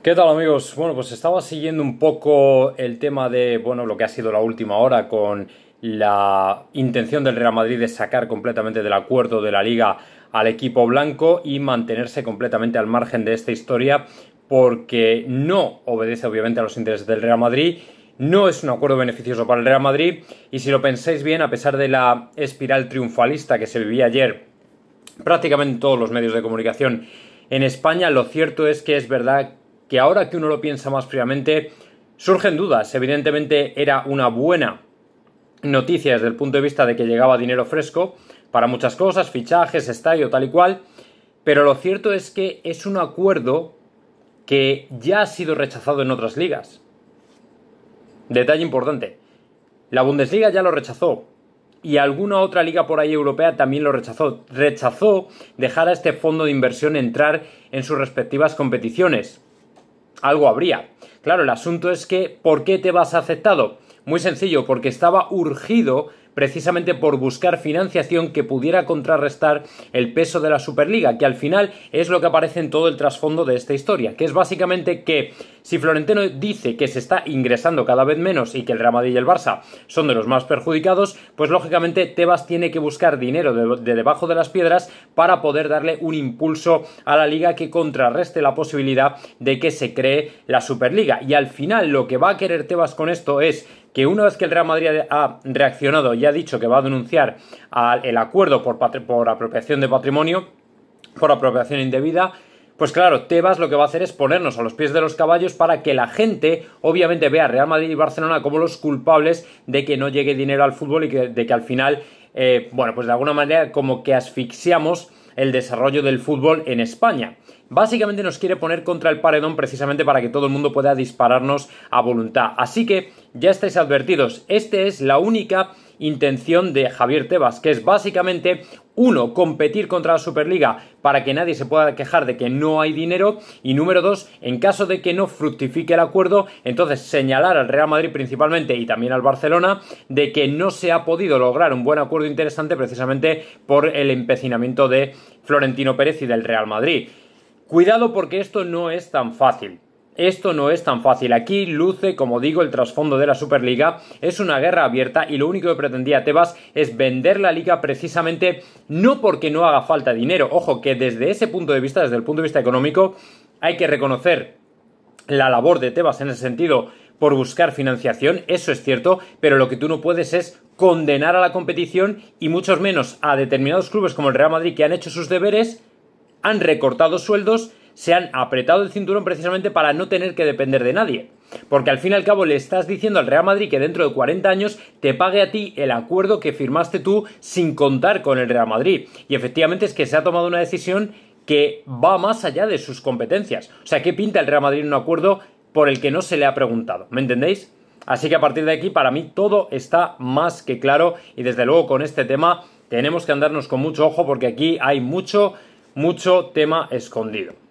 ¿Qué tal amigos? Bueno, pues estaba siguiendo un poco el tema de, bueno, lo que ha sido la última hora con la intención del Real Madrid de sacar completamente del acuerdo de la liga al equipo blanco y mantenerse completamente al margen de esta historia porque no obedece obviamente a los intereses del Real Madrid, no es un acuerdo beneficioso para el Real Madrid y si lo pensáis bien, a pesar de la espiral triunfalista que se vivía ayer prácticamente todos los medios de comunicación en España, lo cierto es que es verdad que ahora que uno lo piensa más fríamente, surgen dudas. Evidentemente era una buena noticia desde el punto de vista de que llegaba dinero fresco para muchas cosas, fichajes, estadio, tal y cual, pero lo cierto es que es un acuerdo que ya ha sido rechazado en otras ligas. Detalle importante, la Bundesliga ya lo rechazó, y alguna otra liga por ahí europea también lo rechazó. Rechazó dejar a este fondo de inversión entrar en sus respectivas competiciones algo habría. Claro, el asunto es que, ¿por qué te vas aceptado? Muy sencillo, porque estaba urgido precisamente por buscar financiación que pudiera contrarrestar el peso de la Superliga, que al final es lo que aparece en todo el trasfondo de esta historia, que es básicamente que si Florentino dice que se está ingresando cada vez menos y que el Real Madrid y el Barça son de los más perjudicados, pues lógicamente Tebas tiene que buscar dinero de, debajo de las piedras para poder darle un impulso a la liga que contrarreste la posibilidad de que se cree la Superliga. Y al final lo que va a querer Tebas con esto es que una vez que el Real Madrid ha reaccionado ya ha dicho que va a denunciar al, el acuerdo por, apropiación de patrimonio, por apropiación indebida, pues claro, Tebas lo que va a hacer es ponernos a los pies de los caballos para que la gente obviamente vea a Real Madrid y Barcelona como los culpables de que no llegue dinero al fútbol y de que al final, eh, bueno, pues de alguna manera como que asfixiamos el desarrollo del fútbol en España. Básicamente nos quiere poner contra el paredón precisamente para que todo el mundo pueda dispararnos a voluntad. Así que ya estáis advertidos, esta es la única intención de Javier Tebas, que es básicamente uno, competir contra la Superliga para que nadie se pueda quejar de que no hay dinero. Y número dos, en caso de que no fructifique el acuerdo, entonces señalar al Real Madrid principalmente y también al Barcelona de que no se ha podido lograr un buen acuerdo interesante precisamente por el empecinamiento de Florentino Pérez y del Real Madrid. Cuidado porque esto no es tan fácil esto no es tan fácil. Aquí luce, como digo, el trasfondo de la Superliga. Es una guerra abierta y lo único que pretendía Tebas es vender la liga precisamente no porque no haga falta dinero. Ojo, que desde ese punto de vista, desde el punto de vista económico, hay que reconocer la labor de Tebas en ese sentido por buscar financiación, eso es cierto, pero lo que tú no puedes es condenar a la competición y muchos menos a determinados clubes como el Real Madrid que han hecho sus deberes, han recortado sueldos se han apretado el cinturón precisamente para no tener que depender de nadie. Porque al fin y al cabo le estás diciendo al Real Madrid que dentro de 40 años te pague a ti el acuerdo que firmaste tú sin contar con el Real Madrid. Y efectivamente es que se ha tomado una decisión que va más allá de sus competencias. O sea, ¿qué pinta el Real Madrid en un acuerdo por el que no se le ha preguntado? ¿Me entendéis? Así que a partir de aquí, para mí, todo está más que claro. Y desde luego con este tema tenemos que andarnos con mucho ojo porque aquí hay mucho, mucho tema escondido.